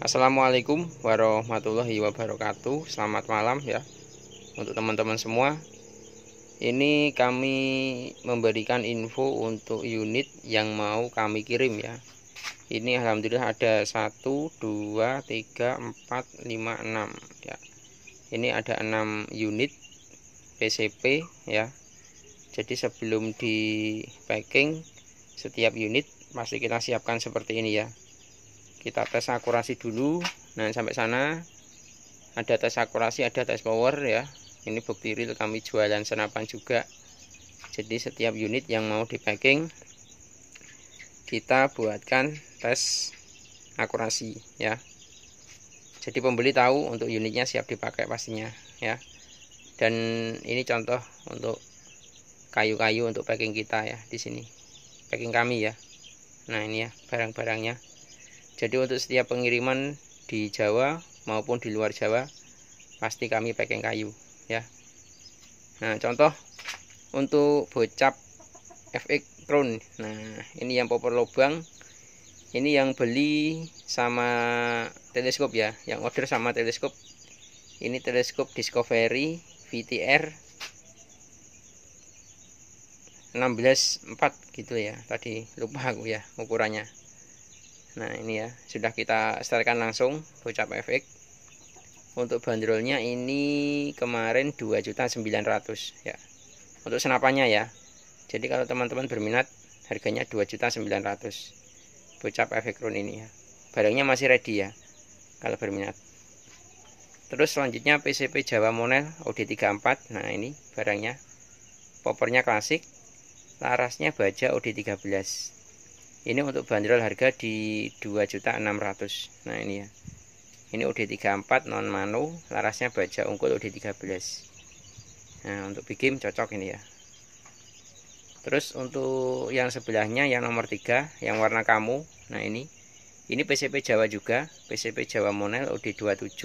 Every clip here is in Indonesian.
Assalamualaikum warahmatullahi wabarakatuh Selamat malam ya Untuk teman-teman semua Ini kami memberikan info untuk unit yang mau kami kirim ya Ini Alhamdulillah ada 1, 2, 3, 4, 5, 6 ya Ini ada 6 unit PCP ya Jadi sebelum di packing Setiap unit pasti kita siapkan seperti ini ya kita tes akurasi dulu nah sampai sana ada tes akurasi ada tes power ya ini bukti real kami jualan senapan juga jadi setiap unit yang mau di packing kita buatkan tes akurasi ya jadi pembeli tahu untuk unitnya siap dipakai pastinya ya dan ini contoh untuk kayu-kayu untuk packing kita ya di sini packing kami ya nah ini ya barang-barangnya jadi untuk setiap pengiriman di Jawa maupun di luar Jawa pasti kami packing kayu ya. Nah, contoh untuk bocap FX Crown. Nah, ini yang popor lubang. Ini yang beli sama teleskop ya, yang order sama teleskop. Ini teleskop Discovery VTR 16.4 gitu ya. Tadi lupa aku ya ukurannya nah ini ya sudah kita setelkan langsung bocap efek untuk bandrolnya ini kemarin 2.900 ya untuk senapannya ya jadi kalau teman-teman berminat harganya 2.900 bocap efek efekron ini ya barangnya masih ready ya kalau berminat terus selanjutnya PCP Jawa Monel OD34 nah ini barangnya popernya klasik larasnya baja OD13 ini untuk bandrol harga di 2.600 nah ini ya ini UD34 non manu larasnya baja unggul UD13 nah untuk bikin cocok ini ya terus untuk yang sebelahnya yang nomor 3 yang warna kamu nah ini ini PCP Jawa juga PCP Jawa Monel UD27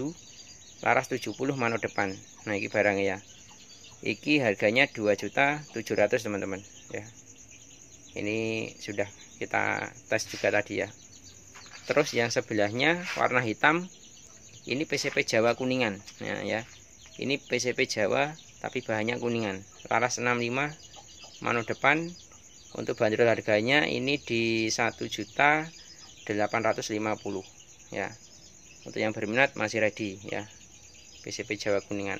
laras 70 manu depan nah ini barangnya ya iki harganya 2 juta 700 teman-teman ya ini sudah kita tes juga tadi ya terus yang sebelahnya warna hitam ini PCP Jawa kuningan nah, ya ini PCP Jawa tapi bahannya kuningan laras 65 mano depan untuk bandrol harganya ini di 1 juta 850 ya untuk yang berminat masih ready ya PCP Jawa kuningan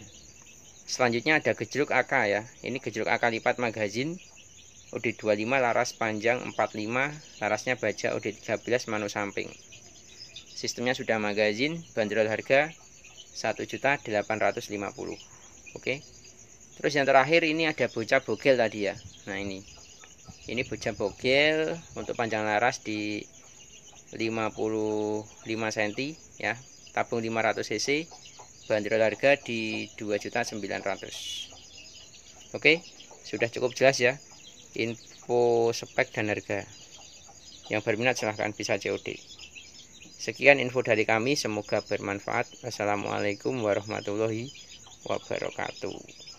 selanjutnya ada gejruk AK ya ini gejruk AK lipat magazine OD25 laras panjang 45, larasnya baja OD13 manu samping. Sistemnya sudah magazin, banderol harga 1.850. Oke. Terus yang terakhir ini ada bocah bogel tadi ya. Nah, ini. Ini bocah bogel untuk panjang laras di 55 cm ya. Tabung 500 cc, banderol harga di 2.900. Oke, sudah cukup jelas ya info spek dan harga. Yang berminat silahkan bisa COD. Sekian info dari kami, semoga bermanfaat. Assalamualaikum warahmatullahi wabarakatuh.